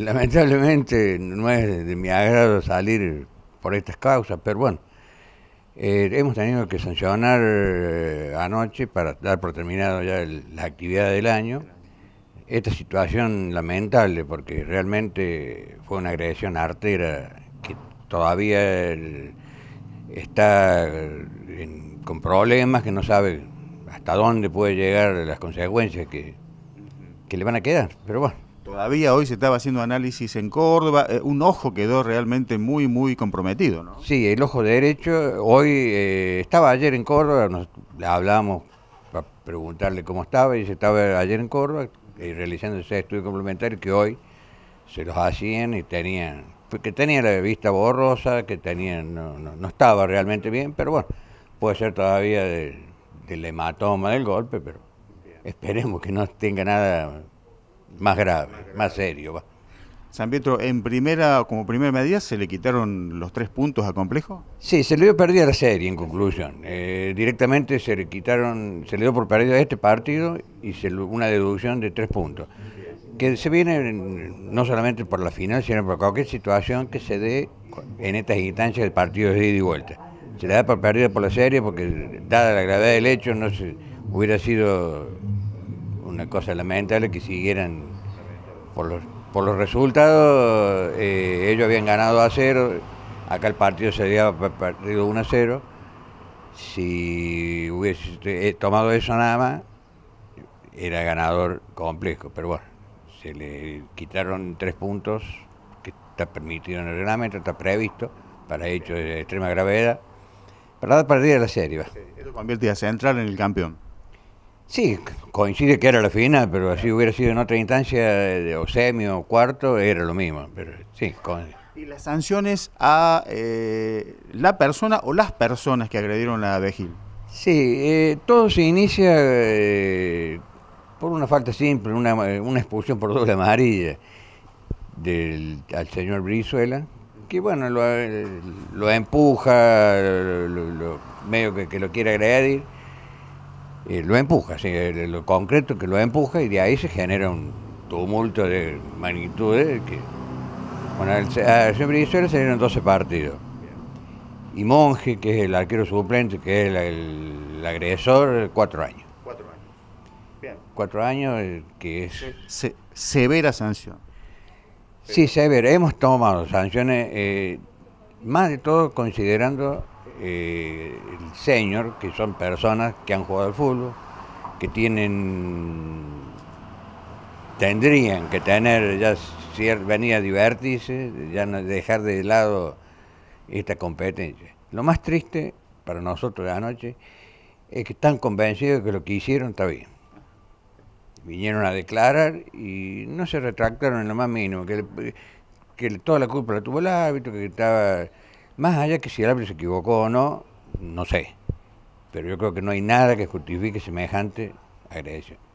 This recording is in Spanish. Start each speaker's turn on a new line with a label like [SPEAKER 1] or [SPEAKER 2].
[SPEAKER 1] Lamentablemente no es de mi agrado salir por estas causas, pero bueno, eh, hemos tenido que sancionar eh, anoche para dar por terminado ya la actividad del año. Esta situación lamentable porque realmente fue una agresión artera que todavía está eh, con problemas, que no sabe hasta dónde puede llegar las consecuencias que, que le van a quedar, pero bueno todavía hoy se estaba haciendo análisis en Córdoba, eh, un ojo quedó realmente muy, muy comprometido, ¿no? Sí, el ojo derecho, hoy eh, estaba ayer en Córdoba, le hablamos para preguntarle cómo estaba, y se estaba ayer en Córdoba y eh, realizando ese estudio complementario que hoy se los hacían y tenían, que tenía la vista borrosa, que tenían, no, no, no estaba realmente bien, pero bueno, puede ser todavía del hematoma del golpe, pero esperemos que no tenga nada más grave, más, serio. San Pietro, en primera, como primera medida, ¿se le quitaron los tres puntos al Complejo? Sí, se le dio perdida la serie, en conclusión. Eh, directamente se le quitaron, se le dio por perdida este partido y se, una deducción de tres puntos. Que se viene no solamente por la final, sino por cualquier situación que se dé en estas instancias del partido de ida y vuelta. Se le da por perdido por la serie porque, dada la gravedad del hecho, no se, hubiera sido una cosa lamentable que siguieran por los, por los resultados. Eh, ellos habían ganado a cero, acá el partido se sería partido 1 a 0. Si hubiese eh, tomado eso nada más, era ganador complejo, pero bueno, se le quitaron tres puntos que está permitido en el reglamento, está previsto para hechos de extrema gravedad, para dar partida a la serie. Va. eso convierte a Central en el campeón. Sí, coincide que era la final, pero así hubiera sido en otra instancia eh, o semio o cuarto, era lo mismo. Pero sí, ¿Y las sanciones a eh, la persona o las personas que agredieron a Bejil? Sí, eh, todo se inicia por una falta simple, una, expulsión por doble amarilla del, al señor Brizuela, que bueno, lo, empuja, medio que, que lo quiere agredir lo empuja, sí, lo concreto que lo empuja y de ahí se genera un tumulto de magnitudes que... Bueno, el, a se salieron 12 partidos. Y Monge, que es el arquero suplente, que es el, agresor, cuatro años. Cuatro años. Bien. Cuatro años, eh, que es... severa sanción. Sí, severa. Hemos tomado sanciones, eh, más de todo considerando eh, el señor que son personas que han jugado al fútbol, que tienen, tendrían que tener, ya venía a divertirse, ya dejar de lado esta competencia. Lo más triste para nosotros de anoche es que están convencidos de que lo que hicieron está bien. Vinieron a declarar y no se retractaron en lo más mínimo, que, que toda la culpa la tuvo el hábito, que estaba más allá que si el árbitro se equivocó o no, no sé. Pero yo creo que no hay nada que justifique semejante agresión.